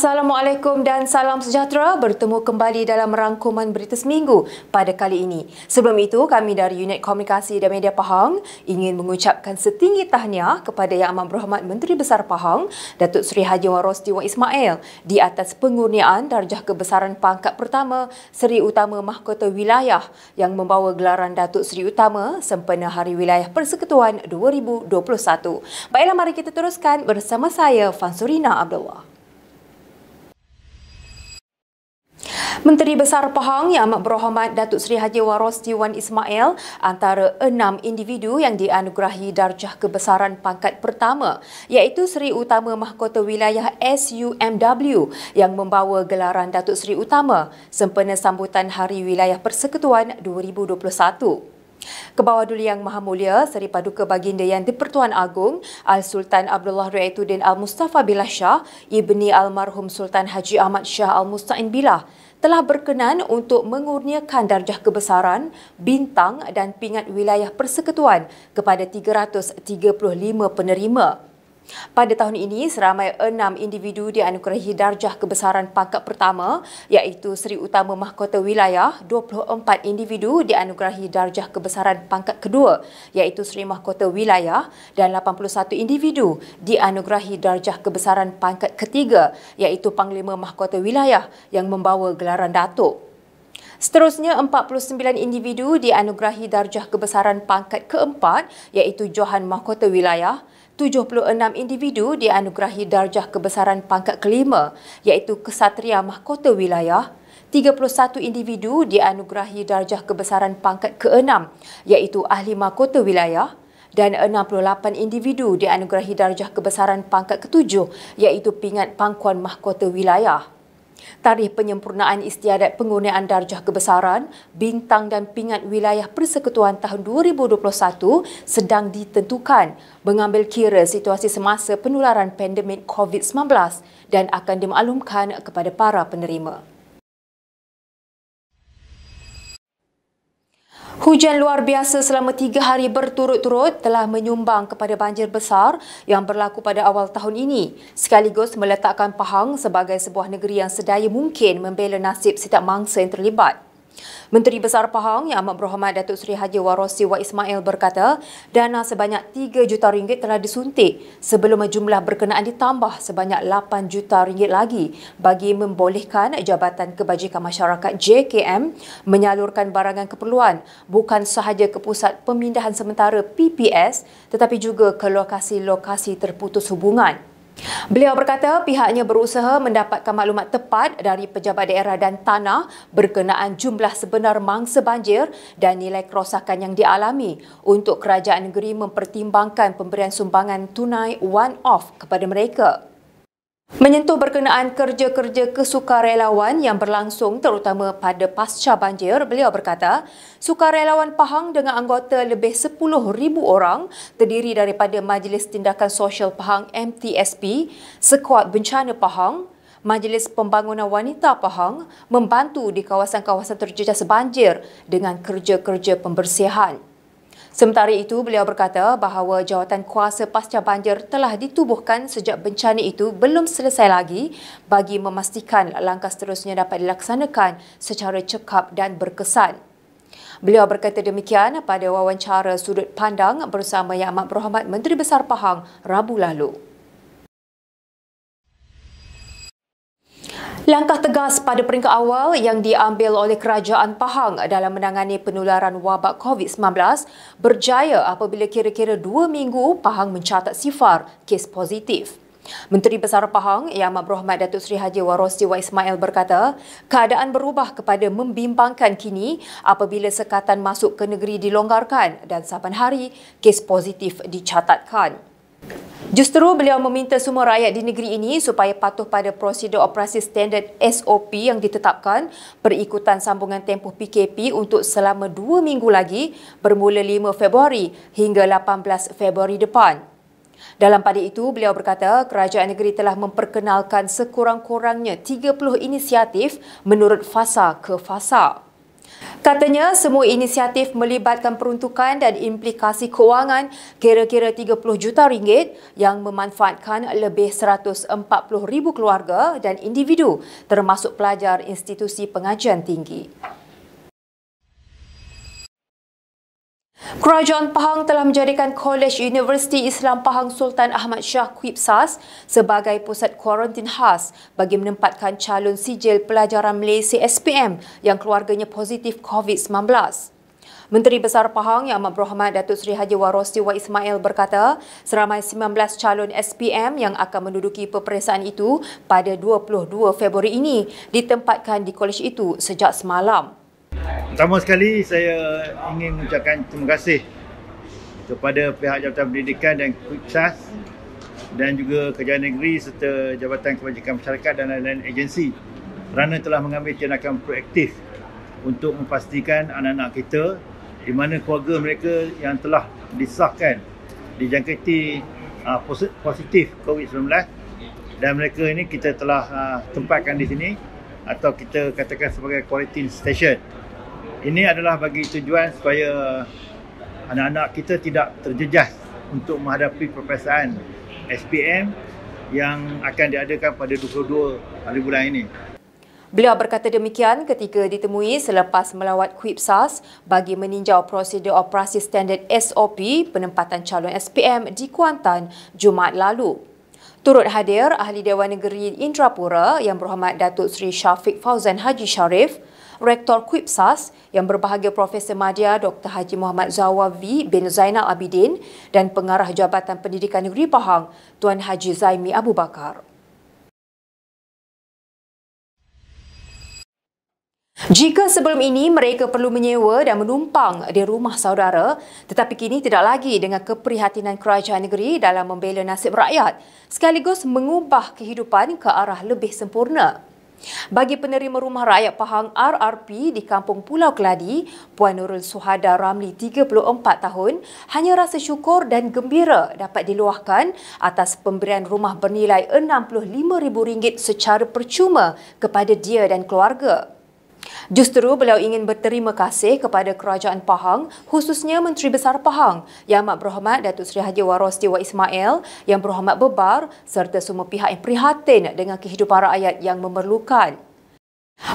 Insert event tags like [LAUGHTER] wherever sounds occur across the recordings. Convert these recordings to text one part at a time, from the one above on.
Assalamualaikum dan salam sejahtera bertemu kembali dalam rangkuman berita seminggu pada kali ini. Sebelum itu, kami dari Unit Komunikasi dan Media Pahang ingin mengucapkan setinggi tahniah kepada Yang Amat Berhormat Menteri Besar Pahang, Datuk Seri Haji Wan Rosti Wan Ismail di atas pengurniaan darjah kebesaran pangkat pertama Seri Utama Mahkota Wilayah yang membawa gelaran Datuk Seri Utama sempena Hari Wilayah Persekutuan 2021. Baiklah, mari kita teruskan bersama saya, Fansurina Abdullah. Menteri Besar Pahang yang amat berhormat Datuk Seri Haji Waros Diwan Ismail antara enam individu yang dianugerahi darjah kebesaran pangkat pertama iaitu Seri Utama Mahkota Wilayah SUMW yang membawa gelaran Datuk Seri Utama sempena sambutan Hari Wilayah Persekutuan 2021. Kebawah Duli Yang Maha Mulia, Seri Paduka Baginda Yang di-Pertuan Agong, Al-Sultan Abdullah Ra'iduddin Al-Mustafa Billah Shah, Ibni Almarhum Sultan Haji Ahmad Shah Al-Musta'in Billah, telah berkenan untuk mengurniakan darjah kebesaran, bintang dan pingat wilayah persekutuan kepada 335 penerima. Pada tahun ini, seramai enam individu dianugerahi darjah kebesaran pangkat pertama iaitu Seri Utama Mahkota Wilayah, 24 individu dianugerahi darjah kebesaran pangkat kedua iaitu Seri Mahkota Wilayah dan 81 individu dianugerahi darjah kebesaran pangkat ketiga iaitu Panglima Mahkota Wilayah yang membawa gelaran Datuk. Seterusnya, 49 individu dianugerahi darjah kebesaran pangkat keempat iaitu Johan Mahkota Wilayah 76 individu dianugerahi darjah kebesaran pangkat kelima iaitu Kesatria Mahkota Wilayah, 31 individu dianugerahi darjah kebesaran pangkat keenam iaitu Ahli Mahkota Wilayah dan 68 individu dianugerahi darjah kebesaran pangkat ketujuh iaitu Pingat Pangkuan Mahkota Wilayah. Tarikh penyempurnaan istiadat penggunaan darjah kebesaran, bintang dan pingat wilayah persekutuan tahun 2021 sedang ditentukan mengambil kira situasi semasa penularan pandemik COVID-19 dan akan dimaklumkan kepada para penerima. Hujan luar biasa selama tiga hari berturut-turut telah menyumbang kepada banjir besar yang berlaku pada awal tahun ini. Sekaligus meletakkan Pahang sebagai sebuah negeri yang sedaya mungkin membela nasib setiap mangsa yang terlibat. Menteri Besar Pahang yang amat berhormat Datuk Seri Haji Warosi Wa Ismail berkata dana sebanyak 3 juta ringgit telah disuntik sebelum jumlah berkenaan ditambah sebanyak 8 juta ringgit lagi bagi membolehkan Jabatan Kebajikan Masyarakat JKM menyalurkan barangan keperluan bukan sahaja ke pusat pemindahan sementara PPS tetapi juga ke lokasi-lokasi terputus hubungan. Beliau berkata pihaknya berusaha mendapatkan maklumat tepat dari pejabat daerah dan tanah berkenaan jumlah sebenar mangsa banjir dan nilai kerosakan yang dialami untuk kerajaan negeri mempertimbangkan pemberian sumbangan tunai one-off kepada mereka. Menyentuh berkenaan kerja-kerja kesukarelawan yang berlangsung terutama pada pasca banjir, beliau berkata, sukarelawan Pahang dengan anggota lebih 10,000 orang terdiri daripada Majlis Tindakan Sosial Pahang MTSP, Sekuat Bencana Pahang, Majlis Pembangunan Wanita Pahang membantu di kawasan-kawasan terjejas banjir dengan kerja-kerja pembersihan. Sementara itu, beliau berkata bahawa jawatan kuasa pasca banjir telah ditubuhkan sejak bencana itu belum selesai lagi bagi memastikan langkah seterusnya dapat dilaksanakan secara cekap dan berkesan. Beliau berkata demikian pada wawancara sudut pandang bersama Yang Amat Berhormat Menteri Besar Pahang Rabu lalu. Langkah tegas pada peringkat awal yang diambil oleh kerajaan Pahang dalam menangani penularan wabak COVID-19 berjaya apabila kira-kira dua minggu Pahang mencatat sifar kes positif. Menteri Besar Pahang, Yang Amat Berhormat Datuk Seri Haji Warosi Wa Ismail berkata, keadaan berubah kepada membimbangkan kini apabila sekatan masuk ke negeri dilonggarkan dan saban hari kes positif dicatatkan. Justeru beliau meminta semua rakyat di negeri ini supaya patuh pada prosedur operasi standard SOP yang ditetapkan berikutan sambungan tempoh PKP untuk selama dua minggu lagi bermula 5 Februari hingga 18 Februari depan. Dalam pada itu, beliau berkata kerajaan negeri telah memperkenalkan sekurang-kurangnya 30 inisiatif menurut fasa ke fasa. Katanya semua inisiatif melibatkan peruntukan dan implikasi kewangan kira-kira 30 juta ringgit yang memanfaatkan lebih 140 ribu keluarga dan individu termasuk pelajar institusi pengajian tinggi. Kerajaan Pahang telah menjadikan Kolej Universiti Islam Pahang Sultan Ahmad Shah Kuipsas sebagai pusat kuarantin khas bagi menempatkan calon sijil pelajaran Malaysia SPM yang keluarganya positif COVID-19. Menteri Besar Pahang Yang Amat Berhormat Datuk Seri Haji Warosi Wa Ismail berkata, seramai 19 calon SPM yang akan menduduki peperiksaan itu pada 22 Februari ini ditempatkan di kolej itu sejak semalam. Pertama sekali saya ingin mengucapkan terima kasih kepada pihak Jabatan Pendidikan dan Kuitsas dan juga Kerajaan Negeri serta Jabatan Kebajikan Masyarakat dan lain-lain agensi kerana telah mengambil tindakan proaktif untuk memastikan anak-anak kita di mana keluarga mereka yang telah disahkan dijangkiti ah, positif COVID-19 dan mereka ini kita telah ah, tempatkan di sini atau kita katakan sebagai quarantine station. Ini adalah bagi tujuan supaya anak-anak kita tidak terjejas untuk menghadapi perpesaan SPM yang akan diadakan pada 22 hari bulan ini. Beliau berkata demikian ketika ditemui selepas melawat KUIPSAS bagi meninjau prosedur operasi standard SOP penempatan calon SPM di Kuantan Jumaat lalu. Turut hadir Ahli Dewan Negeri Indrapura yang berhormat Datuk Seri Syafiq Fauzan Haji Sharif Rektor Kuipsas yang berbahagia Profesor Madya Dr. Haji Muhammad Zawawi bin Zainal Abidin dan Pengarah Jabatan Pendidikan Negeri Pahang Tuan Haji Zaimi Abu Bakar. Jika sebelum ini mereka perlu menyewa dan menumpang di rumah saudara, tetapi kini tidak lagi dengan keprihatinan kerajaan negeri dalam membela nasib rakyat, sekaligus mengubah kehidupan ke arah lebih sempurna. Bagi penerima rumah rakyat Pahang RRP di Kampung Pulau Keladi, Puan Nurul Suhada Ramli 34 tahun hanya rasa syukur dan gembira dapat diluahkan atas pemberian rumah bernilai RM65,000 secara percuma kepada dia dan keluarga. Justeru beliau ingin berterima kasih kepada kerajaan Pahang, khususnya Menteri Besar Pahang, Yang Amat Berhormat Datuk Seri Haji Warosti Wa Ismail, Yang Berhormat Bebar, serta semua pihak yang prihatin dengan kehidupan rakyat yang memerlukan.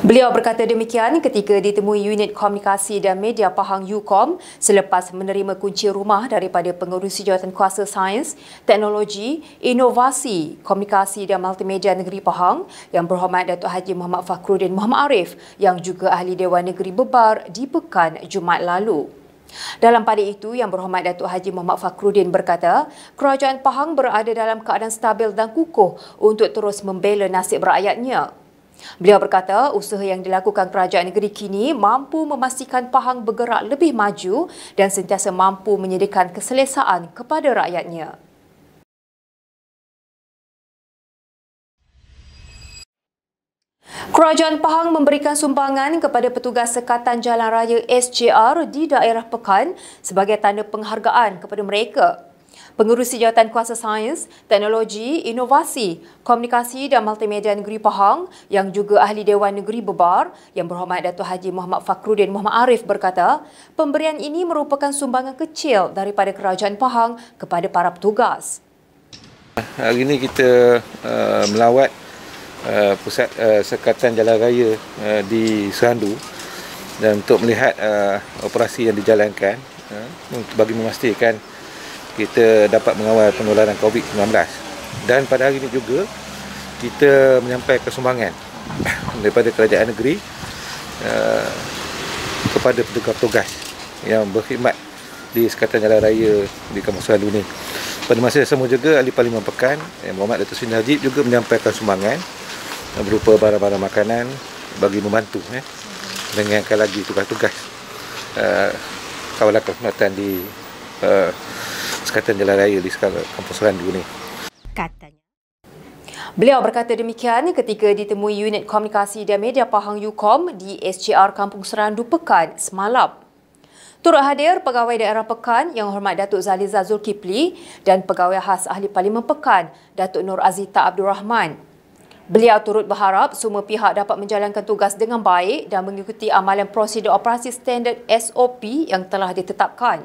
Beliau berkata demikian ketika ditemui unit komunikasi dan media Pahang UKOM selepas menerima kunci rumah daripada pengurusi jawatan kuasa sains, teknologi, inovasi, komunikasi dan multimedia negeri Pahang yang berhormat Datuk Haji Muhammad Fakhrudin Muhammad Arif yang juga ahli Dewan Negeri Bebar di Pekan Jumaat lalu. Dalam pada itu, Yang Berhormat Datuk Haji Muhammad Fakhrudin berkata, kerajaan Pahang berada dalam keadaan stabil dan kukuh untuk terus membela nasib rakyatnya. Beliau berkata usaha yang dilakukan kerajaan negeri kini mampu memastikan Pahang bergerak lebih maju dan sentiasa mampu menyediakan keselesaan kepada rakyatnya. Kerajaan Pahang memberikan sumbangan kepada petugas sekatan jalan raya SJR di daerah Pekan sebagai tanda penghargaan kepada mereka Pengurusi Jawatan Kuasa Sains, Teknologi, Inovasi, Komunikasi dan Multimedia Negeri Pahang yang juga Ahli Dewan Negeri Bebar yang berhormat Datuk Haji Muhammad Fakrudin Muhammad Arif berkata, pemberian ini merupakan sumbangan kecil daripada Kerajaan Pahang kepada para petugas. Hari ini kita uh, melawat uh, Pusat uh, Sekatan Jalan Raya uh, di Serandu dan untuk melihat uh, operasi yang dijalankan uh, untuk bagi memastikan kita dapat mengawal penularan COVID-19 dan pada hari ini juga kita menyampaikan sumbangan [COUGHS] daripada kerajaan negeri uh, kepada petugas-petugas yang berkhidmat di sekatan jalan raya di Kampung Selalu ini. Pada masa yang sama juga, Ahli Parlimen Pekan, yang eh, Muhammad Datuk Sini Najib juga menyampaikan sumbangan berupa barang-barang makanan bagi membantu eh, dengan lagi tugas-tugas uh, eh, kawalan keselamatan di uh, sekatan jalan raya di kampung Serandu ni. Katanya. Beliau berkata demikian ketika ditemui unit komunikasi dan media Pahang UKOM di SCR Kampung Serandu Pekan semalam. Turut hadir pegawai daerah Pekan yang hormat Datuk Zaliza Zulkipli dan pegawai khas Ahli Parlimen Pekan, Datuk Nur Azita Abdul Rahman. Beliau turut berharap semua pihak dapat menjalankan tugas dengan baik dan mengikuti amalan prosedur operasi standard SOP yang telah ditetapkan.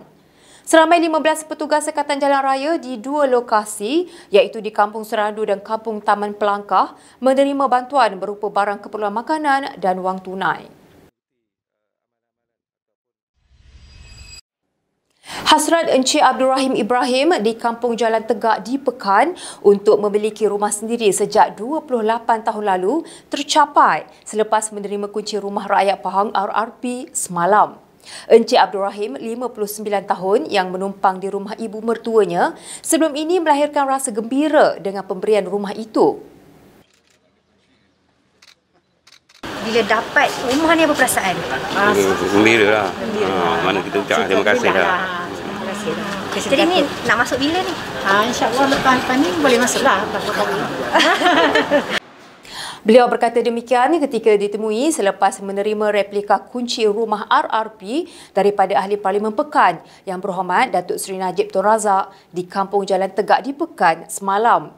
Seramai 15 petugas Sekatan Jalan Raya di dua lokasi iaitu di Kampung Serandu dan Kampung Taman Pelangkah menerima bantuan berupa barang keperluan makanan dan wang tunai. Hasrat Encik Abdul Rahim Ibrahim di Kampung Jalan Tegak di Pekan untuk memiliki rumah sendiri sejak 28 tahun lalu tercapai selepas menerima kunci rumah rakyat Pahang RRP semalam. Encik Abdul Rahim, 59 tahun yang menumpang di rumah ibu mertuanya, sebelum ini melahirkan rasa gembira dengan pemberian rumah itu. Bila dapat rumah ni apa perasaan? Hmm, gembira lah. Ha, mana kita ucap lah. lah. terima kasih lah. Kasih Jadi ni nak masuk bila ni? Ha, ah, InsyaAllah lepas-lepas ni boleh masuk lah. [LAUGHS] Beliau berkata demikian ketika ditemui selepas menerima replika kunci rumah RRP daripada Ahli Parlimen Pekan yang berhormat Datuk Seri Najib Tun Razak di Kampung Jalan Tegak di Pekan semalam.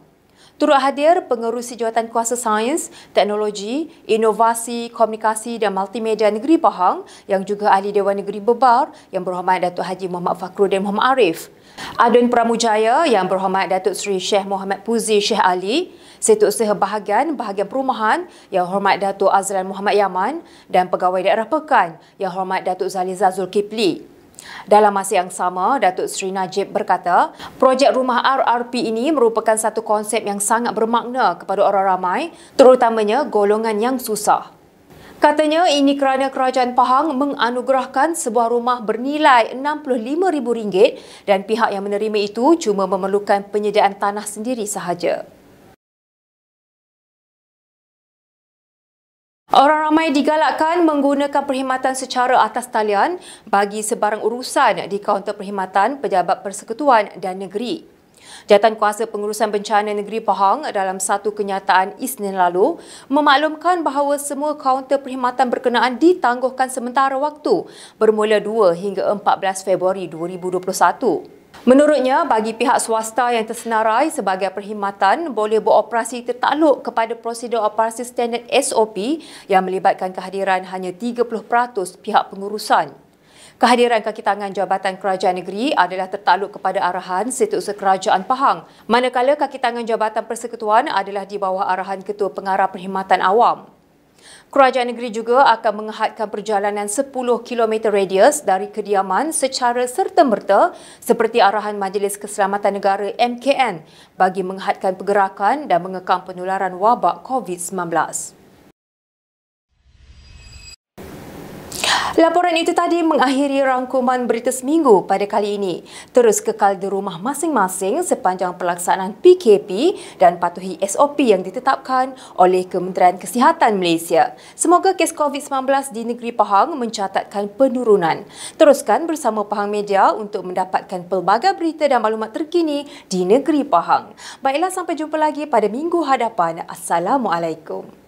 Turut hadir pengerusi jawatan kuasa sains, teknologi, inovasi, komunikasi dan multimedia negeri Pahang yang juga ahli Dewan Negeri Bebar yang berhormat Datuk Haji Muhammad Fakhruddin Muhammad Arif. Adun Pramujaya yang berhormat Datuk Seri Syekh Muhammad Puzi Syekh Ali Setiap usaha bahagian, bahagian perumahan Yang Hormat Datuk Azlan Muhammad Yaman dan Pegawai Daerah Pekan Yang Hormat Datuk Zaliza Zulkipli. Dalam masa yang sama, Datuk Sri Najib berkata, projek rumah RRP ini merupakan satu konsep yang sangat bermakna kepada orang ramai, terutamanya golongan yang susah. Katanya ini kerana kerajaan Pahang menganugerahkan sebuah rumah bernilai RM65,000 dan pihak yang menerima itu cuma memerlukan penyediaan tanah sendiri sahaja. Orang ramai digalakkan menggunakan perkhidmatan secara atas talian bagi sebarang urusan di kaunter perkhidmatan pejabat persekutuan dan negeri. Jatuhan Kuasa Pengurusan Bencana Negeri Pahang dalam satu kenyataan Isnin lalu memaklumkan bahawa semua kaunter perkhidmatan berkenaan ditangguhkan sementara waktu bermula 2 hingga 14 Februari 2021. Menurutnya, bagi pihak swasta yang tersenarai sebagai perkhidmatan boleh beroperasi tertakluk kepada prosedur operasi standard SOP yang melibatkan kehadiran hanya 30% pihak pengurusan. Kehadiran kakitangan Jabatan Kerajaan Negeri adalah tertakluk kepada arahan Setiausaha Kerajaan Pahang, manakala kakitangan Jabatan Persekutuan adalah di bawah arahan Ketua Pengarah Perkhidmatan Awam. Kerajaan negeri juga akan menghadkan perjalanan 10 km radius dari kediaman secara serta-merta seperti arahan Majlis Keselamatan Negara MKN bagi menghadkan pergerakan dan mengekang penularan wabak COVID-19. Laporan itu tadi mengakhiri rangkuman berita seminggu pada kali ini. Terus kekal di rumah masing-masing sepanjang pelaksanaan PKP dan patuhi SOP yang ditetapkan oleh Kementerian Kesihatan Malaysia. Semoga kes COVID-19 di negeri Pahang mencatatkan penurunan. Teruskan bersama Pahang Media untuk mendapatkan pelbagai berita dan maklumat terkini di negeri Pahang. Baiklah sampai jumpa lagi pada minggu hadapan. Assalamualaikum.